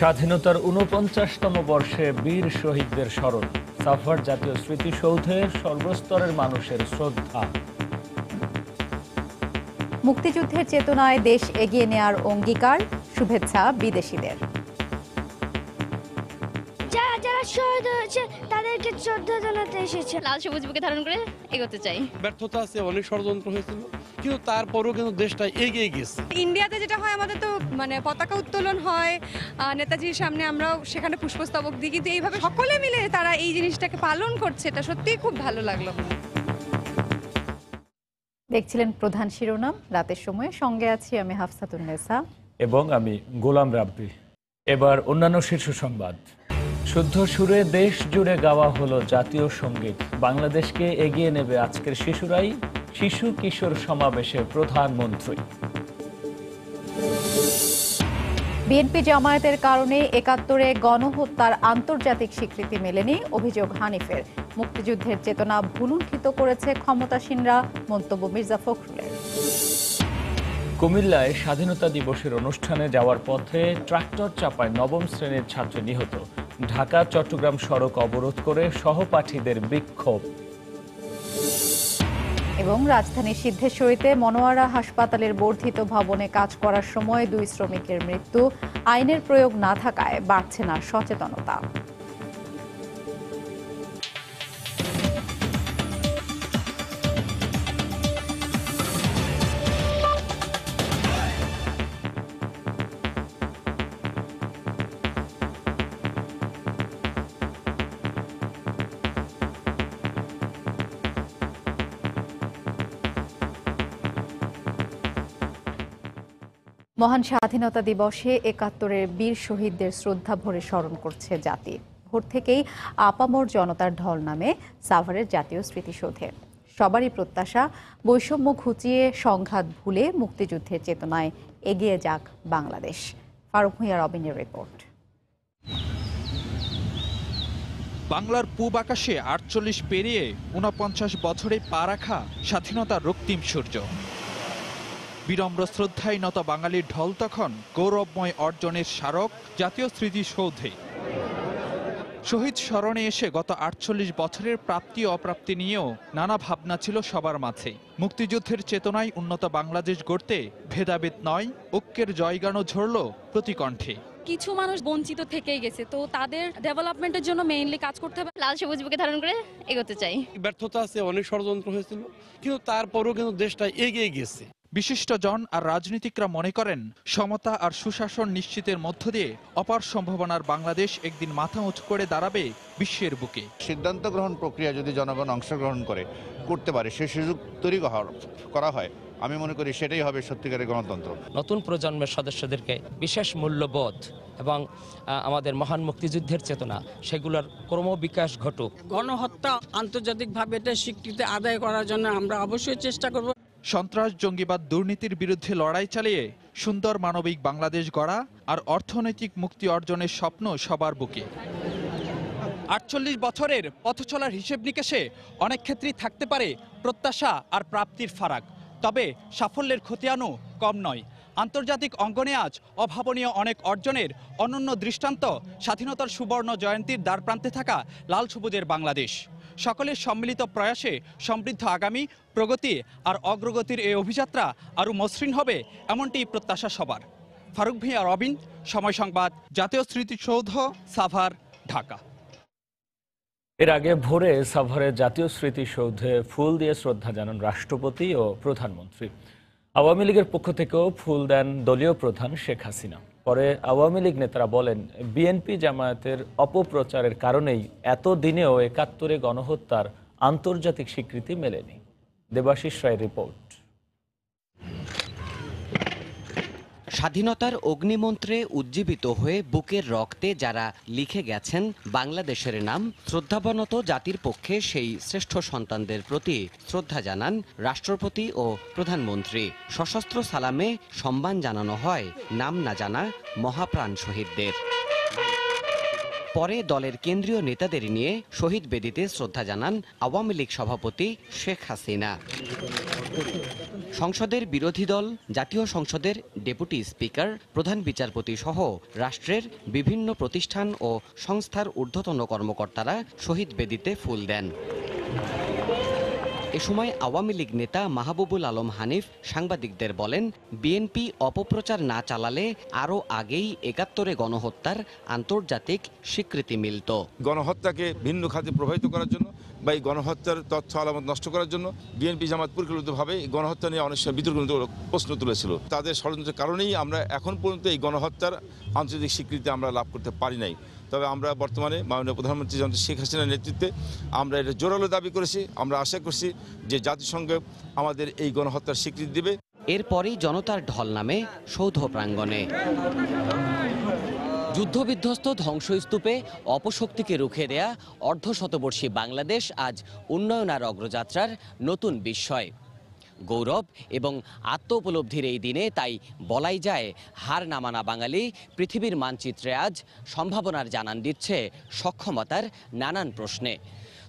স্বাধীনতার উনপঞ্চাশতম বর্ষে বীর শহীদদের স্মরণ সাফার জাতীয় স্মৃতিসৌধে সর্বস্তরের মানুষের শ্রদ্ধা মুক্তিযুদ্ধের চেতনায় দেশ এগিয়ে নেয়ার অঙ্গীকার শুভেচ্ছা বিদেশিদের আমাদেরকে শ্রদ্ধা জানাতে এসেছে লাল সবুজ বুকে ধারণ করে এগোতে চাই ব্যর্থতা আছে অনেক ষড়যন্ত্র হয়েছিল কিন্তু তারপরেও কিন্তু দেশটা এগিয়ে গেছে ইন্ডিয়াতে যেটা হয় আমাদের তো মানে পতাকা উত্তোলন হয় নেতাজির সামনে আমরাও সেখানে পুষ্পস্তবক দিই কিন্তু এইভাবে সকলে মিলে তারা এই জিনিসটাকে পালন করছে এটা সত্যিই খুব ভালো লাগলো দেখছিলেন প্রধান শিরোনাম রাতের সময়ে সঙ্গে আছি আমি হাফসাতুন নেসা এবং আমি গোলাম রাব্বি এবার অন্যান্য শীর্ষ সংবাদ শুদ্ধ সুরে দেশ জুড়ে গাওয়া হলো জাতীয় সঙ্গীত বাংলাদেশকে এগিয়ে নেবে আজকের শিশুরাই শিশু কিশোর সমাবেশে প্রধানমন্ত্রী বিএনপি জামায়াতের কারণে একাত্তরে গণহত্যার আন্তর্জাতিক স্বীকৃতি মেলেনি অভিযোগ হানিফের মুক্তিযুদ্ধের চেতনা ভুলুণ্ঠিত করেছে ক্ষমতাসীনরা মন্তব্য মির্জা ফখরুলের কুমিল্লায় স্বাধীনতা দিবসের অনুষ্ঠানে যাওয়ার পথে ট্রাক্টর চাপায় নবম শ্রেণীর ছাত্র নিহত ঢাকা চট্টগ্রাম সড়ক অবরোধ করে সহপাঠীদের বিক্ষোভ এবং রাজধানীর সিদ্ধেশ্বরীতে মনোয়ারা হাসপাতালের বর্ধিত ভবনে কাজ করার সময় দুই শ্রমিকের মৃত্যু আইনের প্রয়োগ না থাকায় বাড়ছে না সচেতনতা মহান স্বাধীনতা দিবসে একাত্তরের বীর শহীদদের শ্রদ্ধা ভরে স্মরণ করছে জাতি ভোর থেকেই আপামর জনতার ঢল নামে সাভারের জাতীয় স্মৃতিসৌধে সবারই প্রত্যাশা বৈষম্য ঘুচিয়ে সংঘাত ভুলে মুক্তিযুদ্ধের চেতনায় এগিয়ে যাক বাংলাদেশ ফারুক ভুঁইয়া রবিনের রিপোর্ট বাংলার পূব আকাশে আটচল্লিশ পেরিয়ে ঊনপঞ্চাশ বছরে পা রাখা স্বাধীনতার রক্তিম সূর্য বিনম্র শ্রদ্ধায় নত বাঙালির ঢল তখন গৌরবময় অর্জনের স্মারক জাতীয় স্মৃতিসৌধে শহীদ স্মরণে এসে গত আটচল্লিশ বছরের প্রাপ্তি অপ্রাপ্তি নিয়েও নানা ভাবনা ছিল সবার মাঝে মুক্তিযুদ্ধের চেতনায় উন্নত বাংলাদেশ গড়তে ভেদাভেদ নয় ঐক্যের জয়গানও ঝরল প্রতিকণ্ঠে কিছু মানুষ বঞ্চিত থেকেই গেছে তো তাদের ডেভেলপমেন্টের জন্য মেইনলি কাজ করতে হবে লাল সবুজ বুকে ধারণ করে এগোতে চাই ব্যর্থতা আছে অনেক ষড়যন্ত্র হয়েছিল কিন্তু তারপরেও কিন্তু দেশটা এগিয়ে গেছে বিশিষ্টজন আর রাজনীতিকরা মনে করেন সমতা আর সুশাসন নিশ্চিতের মধ্য দিয়ে অপার সম্ভাবনার বাংলাদেশ একদিন মাথা উঁচু করে দাঁড়াবে বিশ্বের বুকে সিদ্ধান্ত গ্রহণ প্রক্রিয়া যদি জনগণ অংশগ্রহণ করে করতে পারে সে সুযোগ তৈরি করা হয় আমি মনে করি সেটাই হবে সত্যিকারের গণতন্ত্র নতুন প্রজন্মের সদস্যদেরকে বিশেষ মূল্যবোধ এবং আমাদের মহান মুক্তিযুদ্ধের চেতনা সেগুলোর ক্রমবিকাশ ঘটুক গণহত্যা আন্তর্জাতিকভাবে এটা স্বীকৃতি আদায় করার জন্য আমরা অবশ্যই চেষ্টা করব সন্ত্রাস জঙ্গিবাদ দুর্নীতির বিরুদ্ধে লড়াই চালিয়ে সুন্দর মানবিক বাংলাদেশ গড়া আর অর্থনৈতিক মুক্তি অর্জনের স্বপ্ন সবার বুকে আটচল্লিশ বছরের পথ চলার হিসেব নিকেশে অনেক ক্ষেত্রেই থাকতে পারে প্রত্যাশা আর প্রাপ্তির ফারাক তবে সাফল্যের খতিয়ানও কম নয় আন্তর্জাতিক অঙ্গনে আজ অভাবনীয় অনেক অর্জনের অনন্য দৃষ্টান্ত স্বাধীনতার সুবর্ণ জয়ন্তীর দ্বারপ্রান্তে থাকা লাল সবুজের বাংলাদেশ সকলের সম্মিলিত প্রয়াসে সমৃদ্ধ আগামী প্রগতি আর অগ্রগতির এই অভিযাত্রা আরও মসৃণ হবে এমনটি প্রত্যাশা সবার ফারুক ভিয়া রবিন সময় সংবাদ জাতীয় স্মৃতিসৌধ সাভার ঢাকা এর আগে ভোরে সাভারের জাতীয় স্মৃতিসৌধে ফুল দিয়ে শ্রদ্ধা জানান রাষ্ট্রপতি ও প্রধানমন্ত্রী আওয়ামী লীগের পক্ষ থেকেও ফুল দেন দলীয় প্রধান শেখ হাসিনা পরে আওয়ামী লীগ নেতারা বলেন বিএনপি জামায়াতের অপপ্রচারের কারণেই এত দিনেও একাত্তরে গণহত্যার আন্তর্জাতিক স্বীকৃতি মেলেনি দেবাশিস রায় রিপোর্ট স্বাধীনতার অগ্নিমন্ত্রে উজ্জীবিত হয়ে বুকের রক্তে যারা লিখে গেছেন বাংলাদেশের নাম শ্রদ্ধাবনত জাতির পক্ষে সেই শ্রেষ্ঠ সন্তানদের প্রতি শ্রদ্ধা জানান রাষ্ট্রপতি ও প্রধানমন্ত্রী সশস্ত্র সালামে সম্মান জানানো হয় নাম না জানা মহাপ্রাণ শহীদদের পরে দলের কেন্দ্রীয় নেতাদের নিয়ে শহীদ বেদিতে শ্রদ্ধা জানান আওয়ামী লীগ সভাপতি শেখ হাসিনা সংসদের বিরোধী দল জাতীয় সংসদের ডেপুটি স্পিকার প্রধান বিচারপতি সহ রাষ্ট্রের বিভিন্ন প্রতিষ্ঠান ও সংস্থার ঊর্ধ্বতন কর্মকর্তারা শহীদ বেদিতে ফুল দেন এ সময় আওয়ামী লীগ নেতা মাহবুবুল আলম হানিফ সাংবাদিকদের বলেন বিএনপি অপপ্রচার না চালালে আরও আগেই একাত্তরে গণহত্যার আন্তর্জাতিক স্বীকৃতি মিলত গণহত্যাকে ভিন্ন খাতে প্রভাবিত করার জন্য বা এই গণহত্যার তথ্য আলামত নষ্ট করার জন্য বিএনপি জামাত পরিকল্পিতভাবে এই গণহত্যা নিয়ে অনেক সময় বিতর্কিত প্রশ্ন তুলেছিল তাদের ষড়যন্ত্রের কারণেই আমরা এখন পর্যন্ত এই গণহত্যার আন্তর্জাতিক স্বীকৃতি আমরা লাভ করতে পারি নাই তবে আমরা বর্তমানে মাননীয় প্রধানমন্ত্রী যন্ত্র শেখ হাসিনার নেতৃত্বে আমরা এটা জোরালো দাবি করেছি আমরা আশা করছি যে জাতিসংঘ আমাদের এই গণহত্যার স্বীকৃতি দেবে এরপরেই জনতার ঢল নামে সৌধ প্রাঙ্গণে যুদ্ধবিধ্বস্ত ধ্বংসস্তূপে অপশক্তিকে রুখে দেয়া অর্ধশতবর্ষী বাংলাদেশ আজ উন্নয়ন আর অগ্রযাত্রার নতুন বিস্ময় গৌরব এবং আত্ম উপলব্ধির এই দিনে তাই বলাই যায় হার নামানা বাঙালি পৃথিবীর মানচিত্রে আজ সম্ভাবনার জানান দিচ্ছে সক্ষমতার নানান প্রশ্নে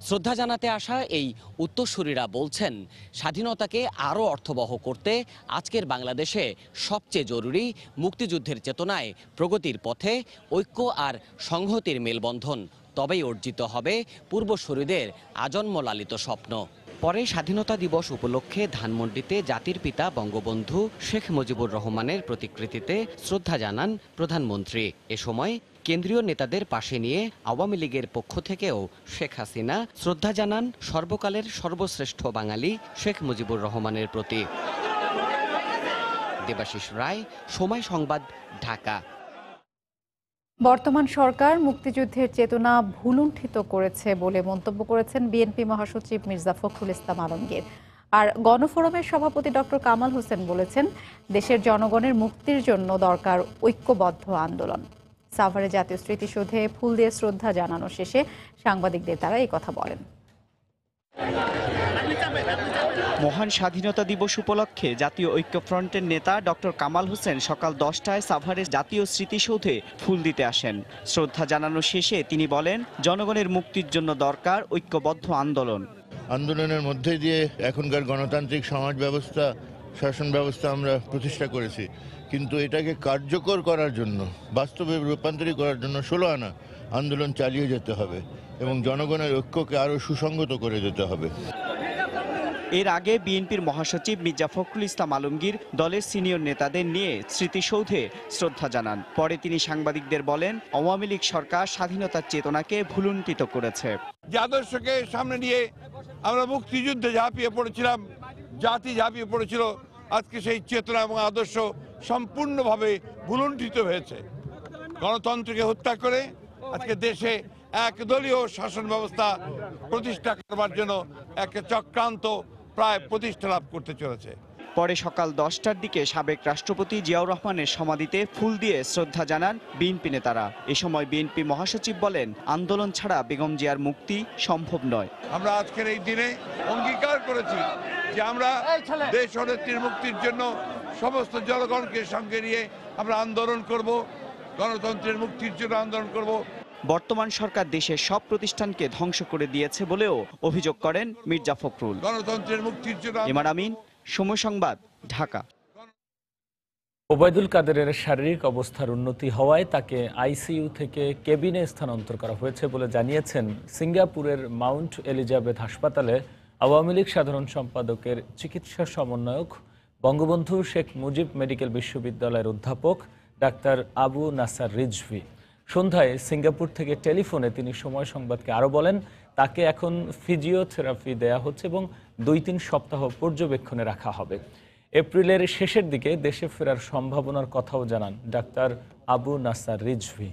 শ্রদ্ধা জানাতে আসা এই উত্তরসূরিরা বলছেন স্বাধীনতাকে আরও অর্থবহ করতে আজকের বাংলাদেশে সবচেয়ে জরুরি মুক্তিযুদ্ধের চেতনায় প্রগতির পথে ঐক্য আর সংহতির মেলবন্ধন তবেই অর্জিত হবে পূর্বসূরিদের আজন্ম লালিত স্বপ্ন পরে স্বাধীনতা দিবস উপলক্ষে ধানমন্ডিতে জাতির পিতা বঙ্গবন্ধু শেখ মুজিবুর রহমানের প্রতিকৃতিতে শ্রদ্ধা জানান প্রধানমন্ত্রী এ সময় কেন্দ্রীয় নেতাদের পাশে নিয়ে আওয়ামী লীগের পক্ষ থেকেও শেখ হাসিনা শ্রদ্ধা জানান সর্বকালের সর্বশ্রেষ্ঠ বাঙালি শেখ মুজিবুর রহমানের প্রতি দেবাশিস রায় সময় সংবাদ ঢাকা বর্তমান সরকার মুক্তিযুদ্ধের চেতনা ভুলুণ্ঠিত করেছে বলে মন্তব্য করেছেন বিএনপি মহাসচিব মির্জা ফখরুল ইসলাম আলমগীর আর গণফোরামের সভাপতি ডক্টর কামাল হোসেন বলেছেন দেশের জনগণের মুক্তির জন্য দরকার ঐক্যবদ্ধ আন্দোলন সাভারে জাতীয় স্মৃতিসৌধে ফুল দিয়ে শ্রদ্ধা জানানো শেষে সাংবাদিকদের তারা এই কথা বলেন মহান স্বাধীনতা দিবস উপলক্ষে জাতীয় ঐক্যফ্রন্টের নেতা ডক্টর কামাল হোসেন সকাল দশটায় সাভারের জাতীয় স্মৃতিসৌধে ফুল দিতে আসেন শ্রদ্ধা জানানো শেষে তিনি বলেন জনগণের মুক্তির জন্য দরকার ঐক্যবদ্ধ আন্দোলন আন্দোলনের মধ্যে দিয়ে এখনকার গণতান্ত্রিক সমাজ ব্যবস্থা শাসন ব্যবস্থা আমরা প্রতিষ্ঠা করেছি কিন্তু এটাকে কার্যকর করার জন্য বাস্তবে রূপান্তরিত করার জন্য ষোলো আনা আন্দোলন চালিয়ে যেতে হবে এবং জনগণের ঐক্যকে আরও সুসংগত করে যেতে হবে এর আগে বিএনপির মহাসচিব মির্জা ফখরুল ইসলাম আলমগীর দলের সিনিয়র নেতাদের নিয়ে স্মৃতিসৌধে শ্রদ্ধা জানান পরে তিনি সাংবাদিকদের বলেন আওয়ামী লীগ সরকার স্বাধীনতার চেতনাকে ভুলুণ্ঠিত করেছে আদর্শকে সামনে নিয়ে আমরা মুক্তিযুদ্ধে ঝাঁপিয়ে পড়েছিলাম জাতি ঝাঁপিয়ে পড়েছিল আজকে সেই চেতনা এবং আদর্শ সম্পূর্ণভাবে ভুলণ্ঠিত হয়েছে গণতন্ত্রকে হত্যা করে আজকে দেশে একদলীয় শাসন ব্যবস্থা প্রতিষ্ঠা করবার জন্য একটা চক্রান্ত প্রায় প্রতিষ্ঠা লাভ করতে চলেছে পরে সকাল দশটার দিকে সাবেক রাষ্ট্রপতি জিয়াউর রহমানের সমাধিতে ফুল দিয়ে শ্রদ্ধা জানান বিএনপি নেতারা এ সময় বিএনপি মহাসচিব বলেন আন্দোলন ছাড়া বেগম জিয়ার মুক্তি সম্ভব নয় আমরা আজকের এই দিনে অঙ্গীকার করেছি যে আমরা দেশ অনেত্রীর মুক্তির জন্য সমস্ত জনগণকে সঙ্গে নিয়ে আমরা আন্দোলন করব গণতন্ত্রের মুক্তির জন্য আন্দোলন করব বর্তমান সরকার দেশের সব প্রতিষ্ঠানকে ধ্বংস করে দিয়েছে বলেও অভিযোগ করেন মির্জা ফখরুল গণতন্ত্রের মুক্তির জন্য ইমার আমিন সময় সংবাদ ঢাকা ওবায়দুল কাদেরের শারীরিক অবস্থার উন্নতি হওয়ায় তাকে আইসিইউ থেকে কেবিনে স্থানান্তর করা হয়েছে বলে জানিয়েছেন সিঙ্গাপুরের মাউন্ট এলিজাবেথ হাসপাতালে আওয়ামী লীগ সাধারণ সম্পাদকের চিকিৎসা সমন্বয়ক বঙ্গবন্ধু শেখ মুজিব মেডিকেল বিশ্ববিদ্যালয়ের অধ্যাপক ডাক্তার আবু নাসার রিজভি সন্ধ্যায় সিঙ্গাপুর থেকে টেলিফোনে তিনি সময় সংবাদকে আরও বলেন তাকে এখন ফিজিওথেরাপি দেয়া হচ্ছে এবং দুই তিন সপ্তাহ পর্যবেক্ষণে রাখা হবে এপ্রিলের শেষের দিকে দেশে ফেরার সম্ভাবনার কথাও জানান ডাক্তার আবু নাসার রিজভি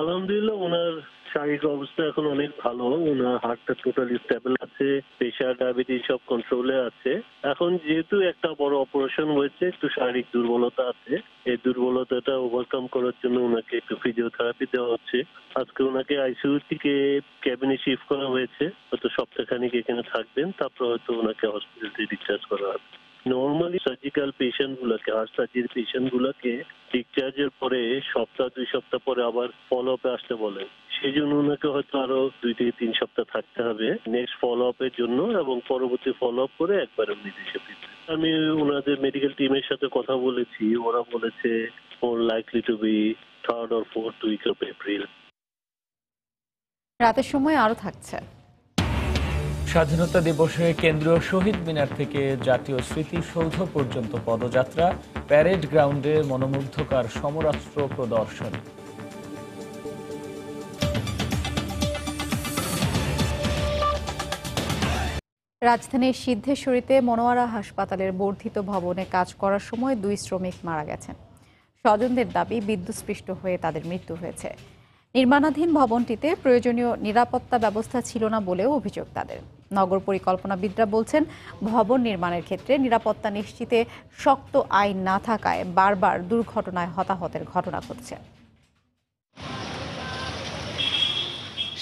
আলহামদুলিল্লাহ ওনার শারীরিক অবস্থা এখন অনেক ভালো ওনার হার্টটা টোটালি স্টেবল আছে প্রেশার ডায়াবেটিস সব কন্ট্রোলে আছে এখন যেহেতু একটা বড় অপারেশন হয়েছে একটু শারীরিক দুর্বলতা আছে এই দুর্বলতাটা ওভারকাম করার জন্য ওনাকে একটু ফিজিওথেরাপি দেওয়া হচ্ছে আজকে ওনাকে আইসিউ থেকে ক্যাবিনে শিফট করা হয়েছে হয়তো সপ্তাহখানিক এখানে থাকবেন তারপর হয়তো ওনাকে হসপিটাল ডিসচার্জ করা হবে নর্মালি সার্জিক্যাল পেশেন্ট গুলোকে হার্ট সার্জির পেশেন্ট গুলোকে ডিসচার্জের পরে সপ্তাহ দুই সপ্তাহ পরে আবার ফলো আপে আসতে বলে সেই জন্য ওনাকে হয়তো আরো দুই থেকে তিন সপ্তাহ থাকতে হবে নেক্সট ফলো আপের জন্য এবং পরবর্তী ফলো আপ করে একবার উনি দেশে ফিরতে আমি ওনাদের মেডিকেল টিমের সাথে কথা বলেছি ওরা বলেছে four likely to be third or fourth week of April রাতের সময় আরো থাকছে স্বাধীনতা দিবসে কেন্দ্রীয় শহীদ মিনার থেকে জাতীয় স্মৃতিসৌধ পর্যন্ত পদযাত্রা প্যারেড গ্রাউন্ডে মনোমুগ্ধকর সমরাস্ত্র প্রদর্শন রাজধানীর সিদ্ধেশ্বরীতে মনোয়ারা হাসপাতালের বর্ধিত ভবনে কাজ করার সময় দুই শ্রমিক মারা গেছেন স্বজনদের দাবি বিদ্যুৎস্পৃষ্ট হয়ে তাদের মৃত্যু হয়েছে নির্মাণাধীন ভবনটিতে প্রয়োজনীয় নিরাপত্তা ব্যবস্থা ছিল না বলেও অভিযোগ তাদের নগর পরিকল্পনাবিদরা বলছেন ভবন নির্মাণের ক্ষেত্রে নিরাপত্তা নিশ্চিতে শক্ত আইন না থাকায় বারবার দুর্ঘটনায় হতাহতের ঘটনা ঘটছে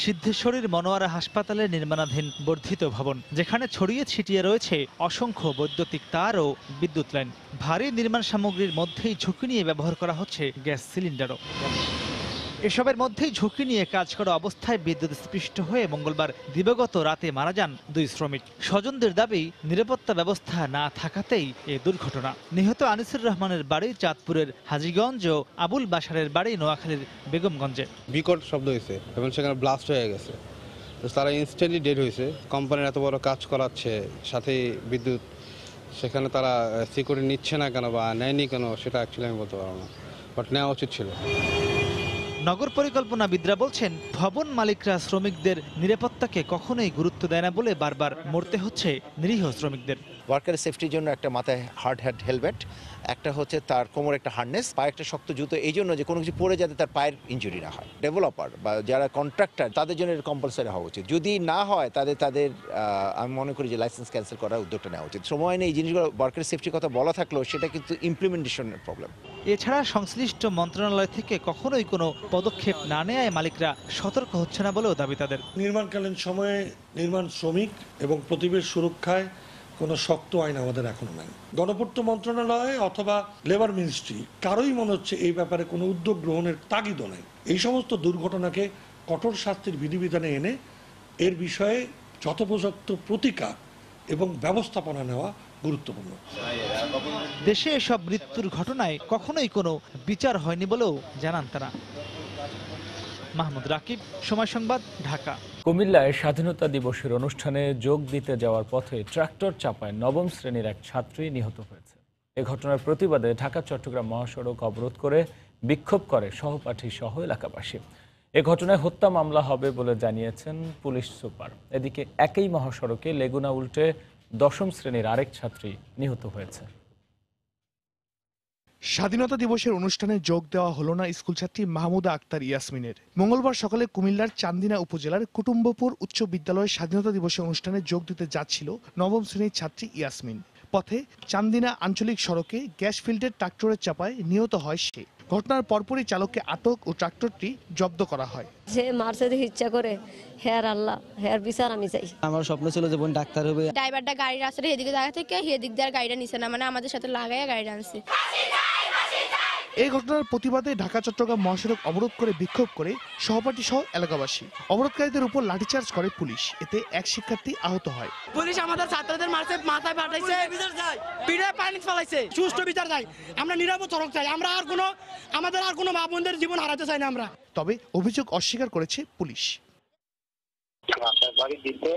সিদ্ধেশ্বরীর মনোয়ারা হাসপাতালে নির্মাণাধীন বর্ধিত ভবন যেখানে ছড়িয়ে ছিটিয়ে রয়েছে অসংখ্য বৈদ্যুতিক তার ও বিদ্যুৎ লাইন ভারী নির্মাণ সামগ্রীর মধ্যেই ঝুঁকি নিয়ে ব্যবহার করা হচ্ছে গ্যাস সিলিন্ডারও এসবের মধ্যেই ঝুঁকি নিয়ে কাজ করা অবস্থায় বিদ্যুৎ স্পৃষ্ট হয়ে মঙ্গলবার দিবগত রাতে মারা যান দুই শ্রমিক স্বজনদের দাবি নিরাপত্তা ব্যবস্থা না থাকাতেই এ দুর্ঘটনা নিহত আনিসুর রহমানের বাড়ি চাঁদপুরের হাজিগঞ্জ ও আবুল বাসারের বাড়ি নোয়াখালীর বেগমগঞ্জে বিকট শব্দ হয়েছে এবং সেখানে ব্লাস্ট হয়ে গেছে তো তারা ইনস্ট্যান্টলি ডেড হয়েছে কোম্পানির এত বড় কাজ করাচ্ছে সাথে বিদ্যুৎ সেখানে তারা সিকিউরিটি নিচ্ছে না কেন বা নেয়নি কেন সেটা অ্যাকচুয়ালি আমি বলতে পারবো না বাট নেওয়া উচিত ছিল নগর পরিকল্পনাবিদরা বলছেন ভবন মালিকরা শ্রমিকদের নিরাপত্তাকে কখনোই গুরুত্ব দেয় না বলে বারবার মরতে হচ্ছে নিরীহ শ্রমিকদের ওয়ার্কারের সেফটির জন্য একটা মাথায় হার্ড হ্যাড হেলমেট একটা হচ্ছে তার কোমর একটা হার্নেস পায়ে একটা শক্ত জুতো এই জন্য যে কোনো কিছু পড়ে যাতে তার পায়ের ইঞ্জুরি না হয় ডেভেলপার বা যারা কন্ট্রাক্টর তাদের জন্য কম্পালসারি হওয়া উচিত যদি না হয় তাদের তাদের আমি মনে করি যে লাইসেন্স ক্যান্সেল করার উদ্যোগটা নেওয়া উচিত সময় নেই এই জিনিসগুলো ওয়ার্কারের সেফটির কথা বলা থাকলেও সেটা কিন্তু ইমপ্লিমেন্টেশনের প্রবলেম এছাড়া সংশ্লিষ্ট মন্ত্রণালয় থেকে কখনোই কোনো পদক্ষেপ না নেয় মালিকরা সতর্ক হচ্ছে না বলেও দাবি তাদের নির্মাণকালীন সময়ে নির্মাণ শ্রমিক এবং প্রতিবেশ সুরক্ষায় কোনো শক্ত আইন আমাদের এখনও নাই গণপূর্ত মন্ত্রণালয় অথবা লেবার মিনিস্ট্রি কারোই মনে হচ্ছে এই ব্যাপারে কোনো উদ্যোগ গ্রহণের তাগিদও নেই এই সমস্ত দুর্ঘটনাকে কঠোর শাস্তির বিধিবিধানে এনে এর বিষয়ে যথোপযুক্ত প্রতিকার এবং ব্যবস্থাপনা নেওয়া গুরুত্বপূর্ণ দেশে এসব মৃত্যুর ঘটনায় কখনোই কোনো বিচার হয়নি বলেও জানান তারা মাহমুদ রাকিব সময় সংবাদ ঢাকা কুমিল্লায় স্বাধীনতা দিবসের অনুষ্ঠানে যোগ দিতে যাওয়ার পথে ট্রাক্টর চাপায় নবম শ্রেণীর এক ছাত্রী নিহত হয়েছে এ ঘটনার প্রতিবাদে ঢাকা চট্টগ্রাম মহাসড়ক অবরোধ করে বিক্ষোভ করে সহপাঠী সহ এলাকাবাসী এ ঘটনায় হত্যা মামলা হবে বলে জানিয়েছেন পুলিশ সুপার এদিকে একই মহাসড়কে লেগুনা উল্টে দশম শ্রেণীর আরেক ছাত্রী নিহত হয়েছে স্বাধীনতা দিবসের অনুষ্ঠানে যোগ দেওয়া হলো না স্কুল ছাত্রী মাহমুদা আক্তার ইয়াসমিনের মঙ্গলবার সকালে কুমিল্লার চান্দিনা উপজেলার কুটুম্বপুর উচ্চ বিদ্যালয়ের স্বাধীনতা দিবসের অনুষ্ঠানে যোগ দিতে যাচ্ছিল নবম শ্রেণীর ছাত্রী ইয়াসমিন পথে চান্দিনা আঞ্চলিক সড়কে গ্যাস ফিল্ডের ট্রাক্টরের চাপায় নিহত হয় সে ঘটনার পরপরই চালককে আটক ও ট্রাক্টরটি জব্দ করা হয় যে মারছে ইচ্ছা করে হেয়ার আল্লাহ হেয়ার বিচার আমি চাই আমার স্বপ্ন ছিল যে বোন ডাক্তার হবে ড্রাইভারটা গাড়ি রাস্তাটা এদিকে দেখা থেকে এদিক দিয়ে আর গাড়িটা নিছে না মানে আমাদের সাথে লাগাই গাড়ি আনছে এই ঘটনার প্রতিবাদে ঢাকা চট্টগ্রাম মহাসড়ক অবরোধ করে বিক্ষোভ করে সহপাঠী সহ এলাকাবাসী অবরোধকারীদের উপর লাঠিচার্জ করে পুলিশ এতে এক শিক্ষার্থী আহত হয় পুলিশ আমাদের ছাত্রদের মারছে মাথায় ফাটাইছে পিড়ে পানি ফলাইছে সুষ্ঠু বিচার চাই আমরা নিরাপদ চরক চাই আমরা আর কোনো আমাদের আর কোনো মা বোনদের জীবন হারাতে চাই না আমরা তবে অভিযোগ অস্বীকার করেছে পুলিশ বাড়ি দিতে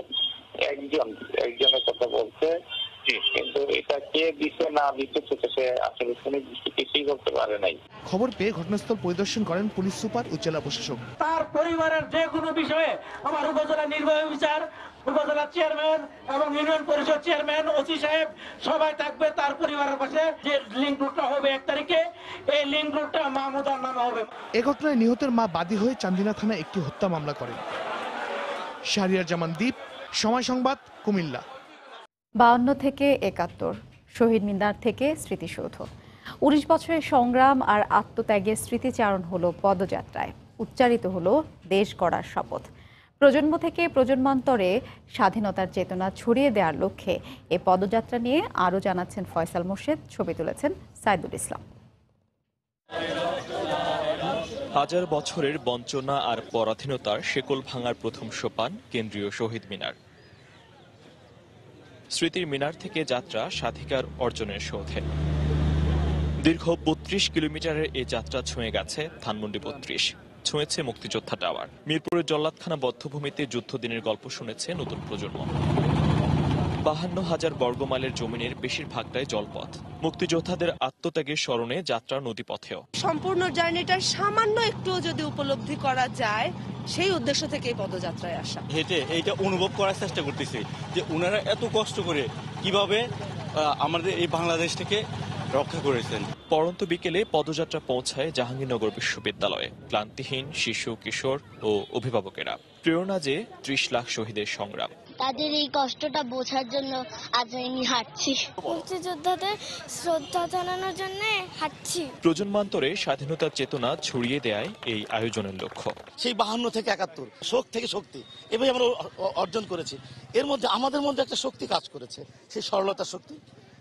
একজন একজনের কথা বলছে খবর পেয়ে ঘটনাস্থল পরিদর্শন করেন পুলিশ সুপার ও জেলা প্রশাসক তার পরিবারের যে কোনো বিষয়ে আমার উপজেলা নির্বাহী বিচার উপজেলা চেয়ারম্যান এবং ইউনিয়ন পরিষদ চেয়ারম্যান ওসি সাহেব সবাই থাকবে তার পরিবারের পাশে যে লিঙ্ক রুটটা হবে এক তারিখে এই লিঙ্ক রুটটা মাহমুদার নামে হবে এ ঘটনায় নিহতের মা বাদী হয়ে চান্দিনা থানায় একটি হত্যা মামলা করেন শাহরিয়ার জামান দ্বীপ সময় সংবাদ কুমিল্লা বাউন্ন থেকে একাত্তর শহীদ মিনার থেকে স্মৃতিসৌধ উনিশ বছরের সংগ্রাম আর আত্মত্যাগের স্মৃতিচারণ হলো পদযাত্রায় উচ্চারিত হলো দেশ গড়ার শপথ প্রজন্ম থেকে প্রজন্মান্তরে স্বাধীনতার চেতনা ছড়িয়ে দেওয়ার লক্ষ্যে এ পদযাত্রা নিয়ে আরও জানাচ্ছেন ফয়সাল মোর্শেদ ছবি তুলেছেন সাইদুল ইসলাম হাজার বছরের বঞ্চনা আর পরাধীনতার শেকল ভাঙার প্রথম সোপান কেন্দ্রীয় শহীদ মিনার স্মৃতির মিনার থেকে যাত্রা স্বাধিকার অর্জনের সৌধে দীর্ঘ বত্রিশ কিলোমিটারের এই যাত্রা ছুঁয়ে গেছে ধানমন্ডি বত্রিশ ছুঁয়েছে মুক্তিযোদ্ধা টাওয়ার মিরপুরের জল্লাদখানা বদ্ধভূমিতে যুদ্ধদিনের গল্প শুনেছে নতুন প্রজন্ম বাহান্ন হাজার বর্গমাইলের জমিনের বেশিরভাগটাই জলপথ মুক্তিযোদ্ধাদের আত্মত্যাগের স্মরণে যাত্রা নদীপথেও সম্পূর্ণ জার্নিটার সামান্য একটু যদি উপলব্ধি করা যায় সেই উদ্দেশ্য থেকে পদযাত্রায় আসা হেঁটে এইটা অনুভব করার চেষ্টা করতেছি যে ওনারা এত কষ্ট করে কিভাবে আমাদের এই বাংলাদেশ থেকে রক্ষা করেছেন পরন্ত বিকেলে পদযাত্রা পৌঁছায় জাহাঙ্গীরনগর বিশ্ববিদ্যালয়ে ক্লান্তিহীন শিশু কিশোর ও অভিভাবকেরা প্রেরণা যে ত্রিশ লাখ শহীদের সংগ্রাম তাদের এই কষ্টটা বোঝার জন্য আজ আমি হাঁটছি মুক্তিযোদ্ধাদের শ্রদ্ধা জানানোর জন্য হাঁটছি প্রজন্মান্তরে স্বাধীনতার চেতনা ছড়িয়ে দেয় এই আয়োজনের লক্ষ্য সেই বাহান্ন থেকে একাত্তর শোক থেকে শক্তি এভাবে আমরা অর্জন করেছি এর মধ্যে আমাদের মধ্যে একটা শক্তি কাজ করেছে সেই সরলতা শক্তি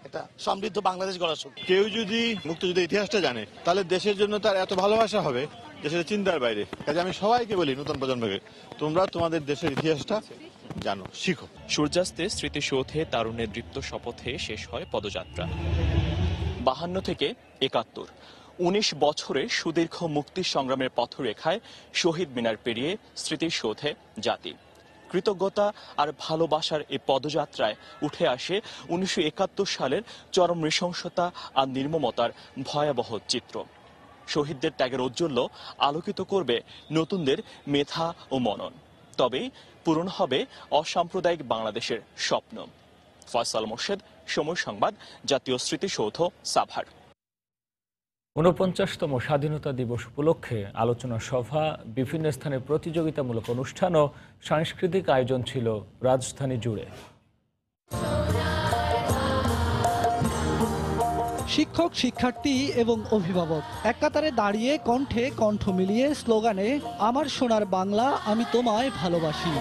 এটা সমৃদ্ধ বাংলাদেশ গড়ার শক্তি কেউ যদি মুক্তিযুদ্ধের ইতিহাসটা জানে তাহলে দেশের জন্য তার এত ভালোবাসা হবে দেশের চিন্তার বাইরে কাজে আমি সবাইকে বলি নতুন প্রজন্মকে তোমরা তোমাদের দেশের ইতিহাসটা জানো শিখো সূর্যাস্তে স্মৃতিসৌধে তারুণের দৃপ্ত শপথে শেষ হয় পদযাত্রা বাহান্ন থেকে একাত্তর উনিশ বছরে সুদীর্ঘ মুক্তি সংগ্রামের পথরেখায় শহীদ মিনার পেরিয়ে স্মৃতিসৌধে জাতি কৃতজ্ঞতা আর ভালোবাসার এই পদযাত্রায় উঠে আসে উনিশশো সালের চরম নৃশংসতা আর নির্মমতার ভয়াবহ চিত্র শহীদদের ত্যাগের ঔজ্জ্বল্য আলোকিত করবে নতুনদের মেধা ও মনন তবেই পূরণ হবে অসাম্প্রদায়িক বাংলাদেশের স্বপ্ন ফয়সাল মোর্শেদ সময় সংবাদ জাতীয় স্মৃতিসৌধ সাভার ঊনপঞ্চাশতম স্বাধীনতা দিবস উপলক্ষে আলোচনা সভা বিভিন্ন স্থানে প্রতিযোগিতামূলক অনুষ্ঠান ও সাংস্কৃতিক আয়োজন ছিল রাজধানী জুড়ে শিক্ষক শিক্ষার্থী এবং অভিভাবক এক কাতারে দাঁড়িয়ে কণ্ঠে কণ্ঠ মিলিয়ে স্লোগানে আমার সোনার বাংলা আমি তোমায় ভালোবাসি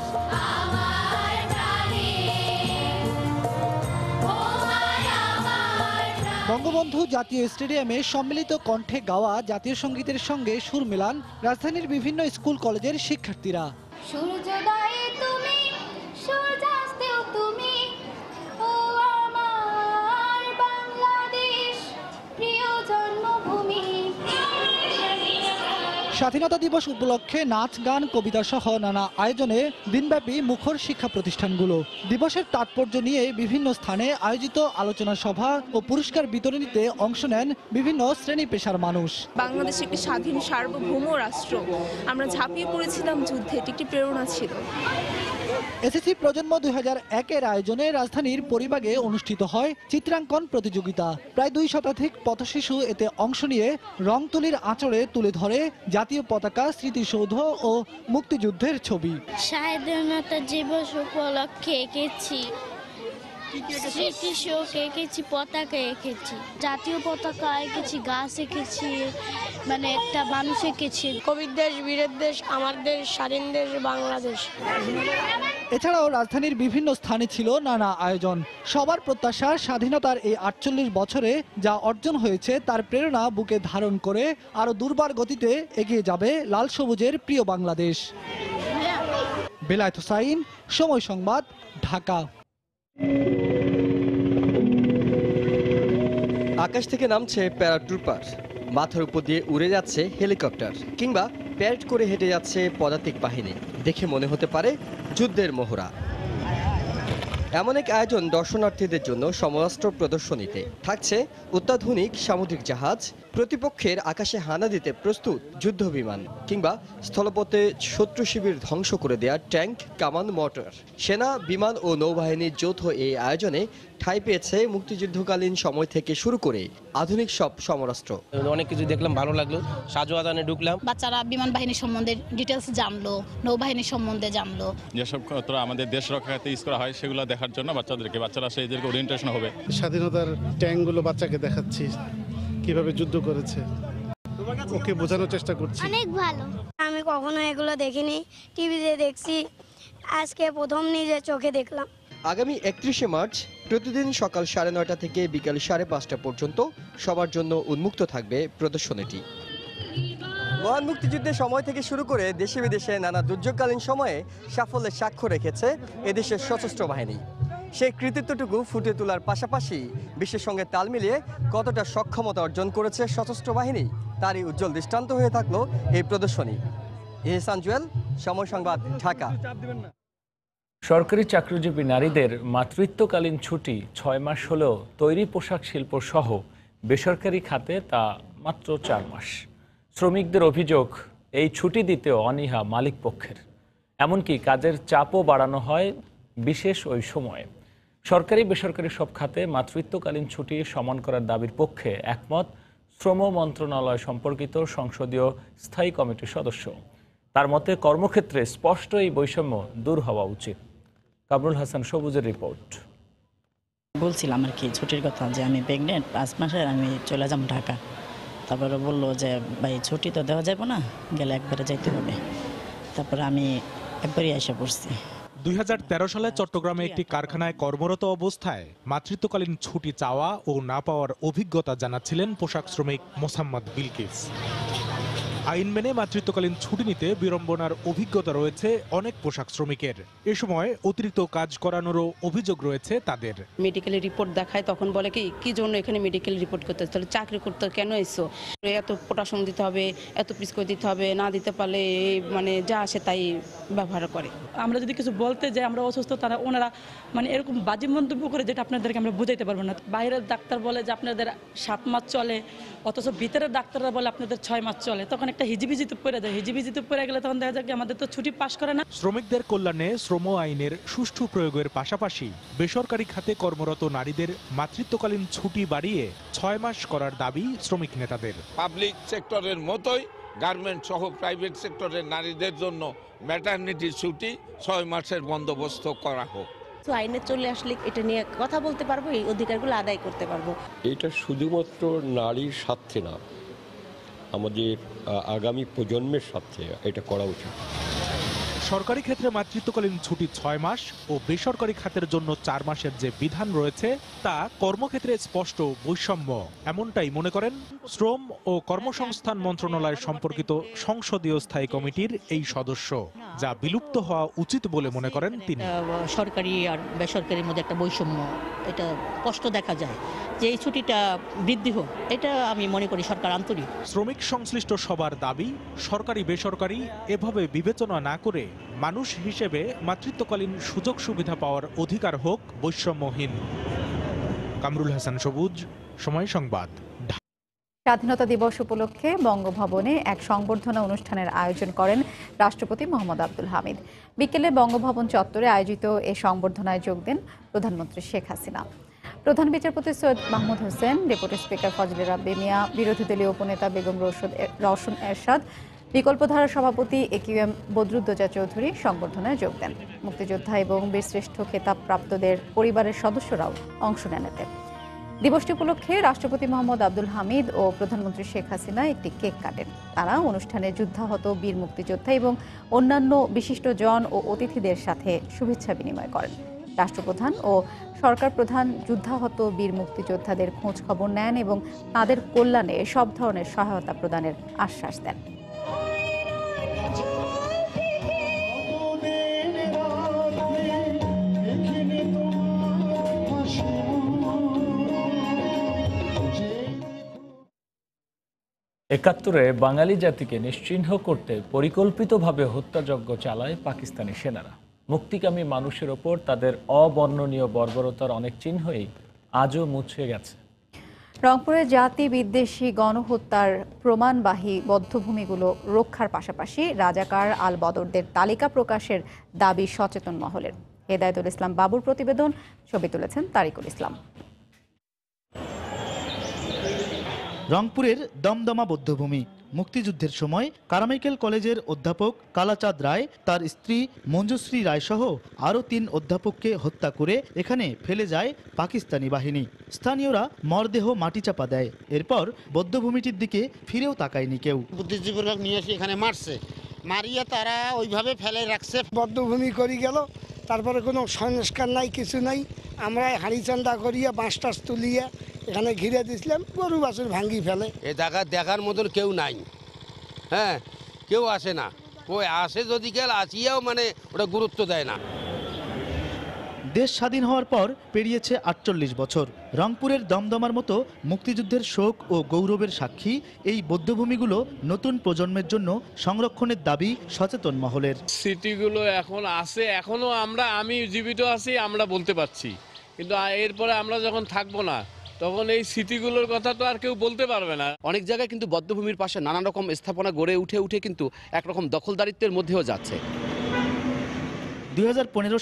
বঙ্গবন্ধু জাতীয় স্টেডিয়ামে সম্মিলিত কণ্ঠে গাওয়া জাতীয় সঙ্গীতের সঙ্গে সুর মেলান রাজধানীর বিভিন্ন স্কুল কলেজের শিক্ষার্থীরা সূর্যোদয় স্বাধীনতা দিবস উপলক্ষে নাচ গান কবিতা সহ নানা আয়োজনে দিনব্যাপী মুখর শিক্ষা প্রতিষ্ঠানগুলো দিবসের তাৎপর্য নিয়ে বিভিন্ন স্থানে আয়োজিত আলোচনা সভা ও পুরস্কার বিতরণীতে অংশ নেন বিভিন্ন শ্রেণী পেশার মানুষ বাংলাদেশ একটি স্বাধীন সার্বভৌম রাষ্ট্র আমরা ঝাঁপিয়ে পড়েছিলাম যুদ্ধে এটি একটি প্রেরণা ছিল এসএসসি প্রজন্ম দুই হাজার একের আয়োজনে রাজধানীর পরিবাগে অনুষ্ঠিত হয় চিত্রাঙ্কন প্রতিযোগিতা প্রায় দুই শতাধিক পথশিশু এতে অংশ নিয়ে রং তুলির আঁচড়ে তুলে ধরে জাতীয় পতাকা স্মৃতিসৌধ ও মুক্তিযুদ্ধের ছবি স্বাধীনতা দিবস উপলক্ষে এঁকেছি শ্রীকৃষ্ণকে এঁকেছি পতাকা এঁকেছি জাতীয় পতাকা এঁকেছি গাছ এঁকেছি মানে একটা মানুষ এঁকেছি কবির দেশ বীরের দেশ আমার দেশ স্বাধীন দেশ বাংলাদেশ এছাড়াও রাজধানীর বিভিন্ন স্থানে ছিল নানা আয়োজন সবার প্রত্যাশা স্বাধীনতার এই আটচল্লিশ বছরে যা অর্জন হয়েছে তার প্রেরণা বুকে ধারণ করে আরও দুর্বার গতিতে এগিয়ে যাবে লাল সবুজের প্রিয় বাংলাদেশ বেলায়েত হোসাইন সময় সংবাদ ঢাকা আকাশ থেকে নামছে প্যারাট্রুপার মাথার উপর দিয়ে উড়ে যাচ্ছে হেলিকপ্টার কিংবা প্যারেড করে হেঁটে যাচ্ছে পদাতিক বাহিনী দেখে মনে হতে পারে যুদ্ধের মোহরা এমন এক আয়োজন দর্শনার্থীদের জন্য সমরাষ্ট্র প্রদর্শনীতে থাকছে অত্যাধুনিক সামুদ্রিক জাহাজ প্রতিপক্ষের আকাশে হানা দিতে প্রস্তুত যুদ্ধ বিমান কিংবা স্থলপথে শত্রু শিবির ধ্বংস করে দেয়া ট্যাঙ্ক কামান মোটর সেনা বিমান ও নৌবাহিনীর যৌথ এই আয়োজনে ঠাঁই পেয়েছে মুক্তিযুদ্ধকালীন সময় থেকে শুরু করে আধুনিক সব সমরাস্ত্র অনেক কিছু দেখলাম ভালো লাগলো সাজু আদানে ঢুকলাম বাচ্চারা বিমান বাহিনী সম্বন্ধে ডিটেলস জানলো নৌবাহিনী সম্বন্ধে জানলো যেসব আমাদের দেশ রক্ষাতে ইউজ করা হয় সেগুলো দেখার জন্য বাচ্চাদেরকে বাচ্চারা সেই ওরিয়েন্টেশন হবে স্বাধীনতার ট্যাঙ্কগুলো বাচ্চাকে দেখাচ্ছি কিভাবে যুদ্ধ করেছে ওকে বোঝানোর চেষ্টা করছি অনেক ভালো আমি কখনো এগুলো দেখিনি টিভিতে দেখছি আজকে প্রথম নিজে চোখে দেখলাম আগামী একত্রিশে মার্চ প্রতিদিন সকাল সাড়ে নয়টা থেকে বিকাল সাড়ে পাঁচটা পর্যন্ত সবার জন্য উন্মুক্ত থাকবে প্রদর্শনীটি মহান মুক্তিযুদ্ধের সময় থেকে শুরু করে দেশে বিদেশে নানা দুর্যোগকালীন সময়ে সাফল্যের সাক্ষ্য রেখেছে এদেশের সশস্ত্র বাহিনী সেই কৃতিত্বটুকু ফুটে তোলার পাশাপাশি বিশ্বের সঙ্গে তাল মিলিয়ে কতটা সক্ষমতা অর্জন করেছে সশস্ত্র বাহিনী তারই উজ্জ্বল দৃষ্টান্ত হয়ে থাকলো এই প্রদর্শনী এহসান জুয়েল সময় সংবাদ ঢাকা সরকারি চাকরিজীবী নারীদের মাতৃত্বকালীন ছুটি ছয় মাস হলেও তৈরি পোশাক শিল্প সহ বেসরকারি খাতে তা মাত্র চার মাস শ্রমিকদের অভিযোগ এই ছুটি দিতে অনীহা মালিক পক্ষের এমনকি কাজের চাপও বাড়ানো হয় বিশেষ ওই সময়ে সরকারি বেসরকারি সব খাতে মাতৃত্বকালীন ছুটি সমান করার দাবির পক্ষে একমত শ্রম মন্ত্রণালয় সম্পর্কিত সংসদীয় স্থায়ী কমিটির সদস্য তার মতে কর্মক্ষেত্রে স্পষ্ট এই বৈষম্য দূর হওয়া উচিত কামরুল হাসান সবুজের রিপোর্ট বলছিলাম আর কি ছুটির কথা যে আমি প্রেগনেন্ট পাঁচ মাসের আমি চলে যাব ঢাকা তারপরে বলল যে ভাই ছুটি তো দেওয়া যাবে না গেলে একবারে যাইতে হবে তারপরে আমি একবারই এসে পড়ছি দুই সালে চট্টগ্রামে একটি কারখানায় কর্মরত অবস্থায় মাতৃত্বকালীন ছুটি চাওয়া ও না পাওয়ার অভিজ্ঞতা জানাচ্ছিলেন পোশাক শ্রমিক মোসাম্মদ বিলকিস আইন মেনে মাতৃত্বকালীন ছুটি নিতে বিড়ম্বনার অভিজ্ঞতা রয়েছে অনেক পোশাক শ্রমিকের এ সময় অতিরিক্ত কাজ করানোরও অভিযোগ রয়েছে তাদের মেডিকেল রিপোর্ট দেখায় তখন বলে কি কি জন্য এখানে মেডিকেল রিপোর্ট করতে তাহলে চাকরি করতে কেন এসো এত পোটাশন দিতে হবে এত পিসকো দিতে হবে না দিতে পারলে মানে যা আসে তাই ব্যবহার করে আমরা যদি কিছু বলতে যাই আমরা অসুস্থ তারা ওনারা মানে এরকম বাজে মন্তব্য করে যেটা আপনাদেরকে আমরা বুঝাইতে পারবো না বাইরের ডাক্তার বলে যে আপনাদের সাত মাস চলে অথচ ভিতরের ডাক্তাররা বলে আপনাদের ছয় মাস চলে তখন একটা হিজিবিজিতে পড়ে যায় হিজিবিজিতে পড়ে গেলে তখন দেখা যায় আমাদের তো ছুটি পাশ করে না শ্রমিকদের কল্যাণে শ্রম আইনের সুষ্ঠু প্রয়োগের পাশাপাশি বেসরকারি খাতে কর্মরত নারীদের মাতৃত্বকালীন ছুটি বাড়িয়ে ছয় মাস করার দাবি শ্রমিক নেতাদের পাবলিক সেক্টরের মতোই গার্মেন্ট সহ প্রাইভেট সেক্টরের নারীদের জন্য ম্যাটারনিটি ছুটি ছয় মাসের বন্দোবস্ত করা হোক তো আইনে চলে আসলে এটা নিয়ে কথা বলতে পারবো এই অধিকারগুলো আদায় করতে পারবো এটা শুধুমাত্র নারীর স্বার্থে না আমাদের আগামী প্রজন্মের সাথে এটা করা উচিত সরকারি ক্ষেত্রে মাতৃত্বকালীন ছুটি ছয় মাস ও বেসরকারি খাতের জন্য চার মাসের যে বিধান রয়েছে তা কর্মক্ষেত্রে স্পষ্ট বৈষম্য এমনটাই মনে করেন শ্রম ও কর্মসংস্থান মন্ত্রণালয় সম্পর্কিত সংসদীয় স্থায়ী কমিটির এই সদস্য যা বিলুপ্ত হওয়া উচিত বলে মনে করেন মানে তিনি সরকারি আর বেসরকারির মধ্যে একটা বৈষম্য এটা কষ্ট দেখা যায় যে এই ছুটিটা বৃদ্ধি হোক এটা আমি মনে করি সরকার আন্তরিক শ্রমিক সংশ্লিষ্ট সবার দাবি সরকারি বেসরকারি এভাবে বিবেচনা না করে মানুষ হিসেবে মাতৃত্বকালীন সুযোগ সুবিধা পাওয়ার অধিকার হোক বৈষম্যহীন কামরুল হাসান সবুজ সময় সংবাদ স্বাধীনতা দিবস উপলক্ষে বঙ্গভবনে এক সংবর্ধনা অনুষ্ঠানের আয়োজন করেন রাষ্ট্রপতি মোহাম্মদ আব্দুল হামিদ বিকেলে বঙ্গভবন চত্বরে আয়োজিত এ সংবর্ধনায় যোগ দেন প্রধানমন্ত্রী শেখ হাসিনা প্রধান বিচারপতি সৈয়দ মাহমুদ হোসেন ডেপুটি স্পিকার ফজলে রাব্বে মিয়া বিরোধী দলীয় উপনেতা বেগম রশদ রওশন এরশাদ বিকল্পধারা সভাপতি A Q M Badruddoza Chowdhury সংবর্ধনায় যোগ দেন মুক্তিযোদ্ধা এবং বীরশ্রেষ্ঠ খেতাবপ্রাপ্তদের পরিবারের সদস্যরাও অংশ নেন এতে দিবসটি উপলক্ষে রাষ্ট্রপতি মোহাম্মদ আব্দুল হামিদ ও প্রধানমন্ত্রী শেখ হাসিনা একটি কেক কাটেন তারা অনুষ্ঠানে যুদ্ধাহত বীর মুক্তিযোদ্ধা এবং অন্যান্য বিশিষ্ট জন ও অতিথিদের সাথে শুভেচ্ছা বিনিময় করেন রাষ্ট্রপ্রধান ও সরকার প্রধান যুদ্ধাহত বীর মুক্তিযোদ্ধাদের খোঁজ খবর নেন এবং তাদের কল্যাণে সব ধরনের সহায়তা প্রদানের আশ্বাস দেন একাত্তরে বাঙালি জাতিকে নিশ্চিহ্ন করতে পরিকল্পিতভাবে হত্যাযজ্ঞ চালায় পাকিস্তানি সেনারা মুক্তিকামী মানুষের ওপর তাদের অবর্ণনীয় বর্বরতার অনেক চিহ্নই আজও মুছে গেছে রংপুরে জাতি বিদ্বেষী গণহত্যার প্রমাণবাহী বদ্ধভূমিগুলো রক্ষার পাশাপাশি রাজাকার আল বদরদের তালিকা প্রকাশের দাবি সচেতন মহলের হেদায়তুল ইসলাম বাবুর প্রতিবেদন ছবি তুলেছেন তারিকুল ইসলাম রংপুরের দমদমা বৌদ্ধভূমি মুক্তিযুদ্ধের সময় কারামাইকেল কলেজের অধ্যাপক কালাচাঁদ রায় তার স্ত্রী মঞ্জুশ্রী রায়সহ আরও তিন অধ্যাপককে হত্যা করে এখানে ফেলে যায় পাকিস্তানি বাহিনী স্থানীয়রা মরদেহ মাটি চাপা দেয় এরপর বৌদ্ধভূমিটির দিকে ফিরেও তাকায়নি কেউ বুদ্ধিজীবীরা নিয়ে এসে এখানে মারছে মারিয়া তারা ওইভাবে ফেলে রাখছে বদ্ধভূমি করে গেল তারপরে কোনো সংস্কার নাই কিছু নাই আমরা হাঁড়ি চান্দা করিয়া বাঁশ টাস তুলিয়া এখানে ঘিরে দিছিলাম গরু বাছুর ভাঙ্গি ফেলে এ দেখা দেখার মতন কেউ নাই হ্যাঁ কেউ আসে না ওই আসে যদি কেউ আসিয়াও মানে ওটা গুরুত্ব দেয় না দেশ স্বাধীন হওয়ার পর পেরিয়েছে আটচল্লিশ বছর রংপুরের দমদমার মতো মুক্তিযুদ্ধের শোক ও গৌরবের সাক্ষী এই বৌদ্ধভূমিগুলো নতুন প্রজন্মের জন্য সংরক্ষণের দাবি সচেতন মহলের স্মৃতিগুলো এখন আছে এখনও আমরা আমি জীবিত আছি আমরা বলতে পারছি কিন্তু এরপরে আমরা যখন থাকবো না তখন এই স্মৃতিগুলোর কথা তো আর কেউ বলতে পারবে না অনেক জায়গায় কিন্তু বদ্ধভূমির পাশে নানা রকম স্থাপনা গড়ে উঠে উঠে কিন্তু একরকম দখলদারিত্বের মধ্যেও যাচ্ছে দুই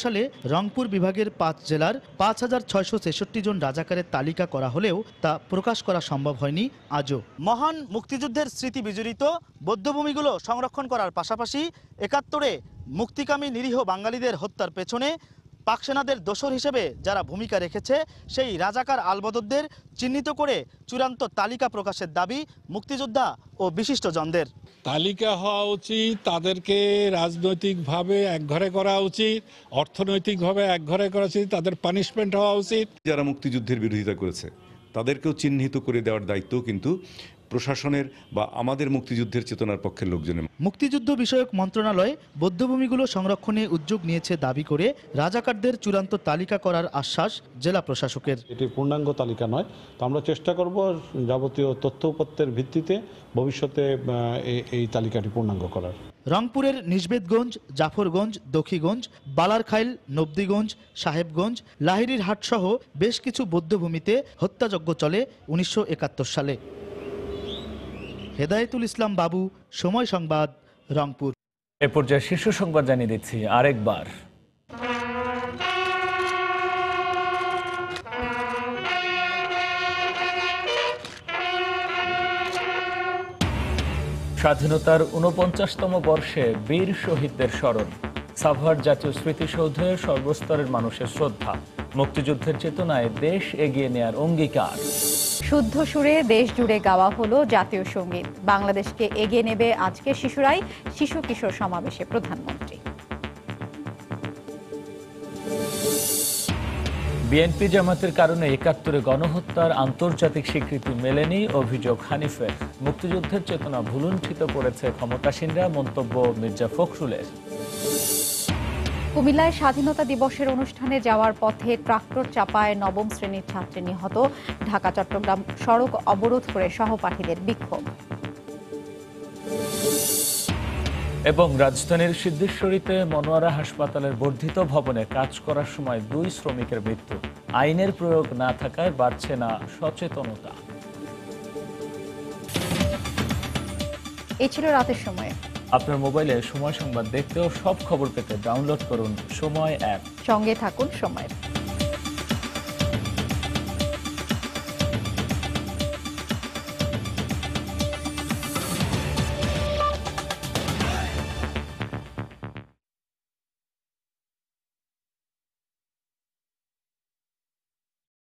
সালে রংপুর বিভাগের পাঁচ জেলার পাঁচ হাজার ছয়শো ছেষট্টি জন রাজাকারের তালিকা করা হলেও তা প্রকাশ করা সম্ভব হয়নি আজও মহান মুক্তিযুদ্ধের স্মৃতি বিজড়িত বৌদ্ধভূমিগুলো সংরক্ষণ করার পাশাপাশি একাত্তরে মুক্তিকামী নিরীহ বাঙালিদের হত্যার পেছনে পাকসেনাদের দোসর হিসেবে যারা ভূমিকা রেখেছে সেই রাজাকার আলবদরদের চিহ্নিত করে চূড়ান্ত তালিকা প্রকাশের দাবি মুক্তিযোদ্ধা ও বিশিষ্টজনদের তালিকা হওয়া উচিত তাদেরকে রাজনৈতিকভাবে একঘরে করা উচিত অর্থনৈতিকভাবে একঘরে করা উচিত তাদের পানিশমেন্ট হওয়া উচিত যারা মুক্তিযুদ্ধের বিরোধিতা করেছে তাদেরকেও চিহ্নিত করে দেওয়ার দায়িত্ব কিন্তু প্রশাসনের বা আমাদের মুক্তিযুদ্ধের চেতনার পক্ষের লোকজনের মুক্তিযুদ্ধ বিষয়ক মন্ত্রণালয় বৌদ্ধভূমিগুলো সংরক্ষণে উদ্যোগ নিয়েছে দাবি করে রাজাকারদের চূড়ান্ত তালিকা করার আশ্বাস জেলা প্রশাসকের এটি পূর্ণাঙ্গ তালিকা নয় তো আমরা চেষ্টা করব যাবতীয় তথ্য উপাত্তের ভিত্তিতে ভবিষ্যতে এই তালিকাটি পূর্ণাঙ্গ করার রংপুরের নিজবেদগঞ্জ জাফরগঞ্জ দক্ষিগঞ্জ বালারখাইল নবদিগঞ্জ সাহেবগঞ্জ লাহিরির হাটসহ বেশ কিছু বৌদ্ধভূমিতে হত্যাযজ্ঞ চলে উনিশশো সালে হেদায়তুল ইসলাম বাবু সময় সংবাদ রংপুর এ পর্যায়ে শীর্ষ সংবাদ জানিয়ে দিচ্ছি আরেকবার স্বাধীনতার উনপঞ্চাশতম বর্ষে বীর শহীদদের স্মরণ সাভার জাতীয় স্মৃতিসৌধে সর্বস্তরের মানুষের শ্রদ্ধা মুক্তিযুদ্ধের চেতনায় দেশ এগিয়ে নেয়ার অঙ্গীকার শুদ্ধ সুরে দেশ জুড়ে গাওয়া হলো জাতীয় সঙ্গীত বাংলাদেশকে এগিয়ে নেবে আজকে শিশুরাই শিশু কিশোর সমাবেশে প্রধানমন্ত্রী বিএনপি জামাতের কারণে একাত্তরে গণহত্যার আন্তর্জাতিক স্বীকৃতি মেলেনি অভিযোগ হানিফের মুক্তিযুদ্ধের চেতনা ভুলুণ্ঠিত করেছে ক্ষমতাসীনরা মন্তব্য মির্জা ফখরুলের কুমিল্লায় স্বাধীনতা দিবসের অনুষ্ঠানে যাওয়ার পথে ট্রাক্টর চাপায় নবম শ্রেণীর ছাত্রী নিহত ঢাকা চট্টগ্রাম সড়ক অবরোধ করে সহপাঠীদের বিক্ষোভ এবং রাজধানীর সিদ্ধেশ্বরীতে মনোয়ারা হাসপাতালের বর্ধিত ভবনে কাজ করার সময় দুই শ্রমিকের মৃত্যু আইনের প্রয়োগ না থাকায় বাড়ছে না সচেতনতা এ ছিল রাতের সময় আপনার মোবাইলে সময় সংবাদ দেখতে ও সব খবর পেতে ডাউনলোড করুন সময় অ্যাপ সঙ্গে থাকুন সময়